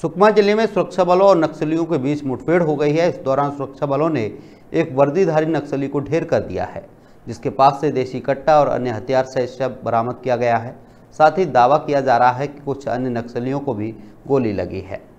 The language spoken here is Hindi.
सुकमा जिले में सुरक्षा बलों और नक्सलियों के बीच मुठभेड़ हो गई है इस दौरान सुरक्षा बलों ने एक वर्दीधारी नक्सली को ढेर कर दिया है जिसके पास से देशी कट्टा और अन्य हथियार से शव बरामद किया गया है साथ ही दावा किया जा रहा है कि कुछ अन्य नक्सलियों को भी गोली लगी है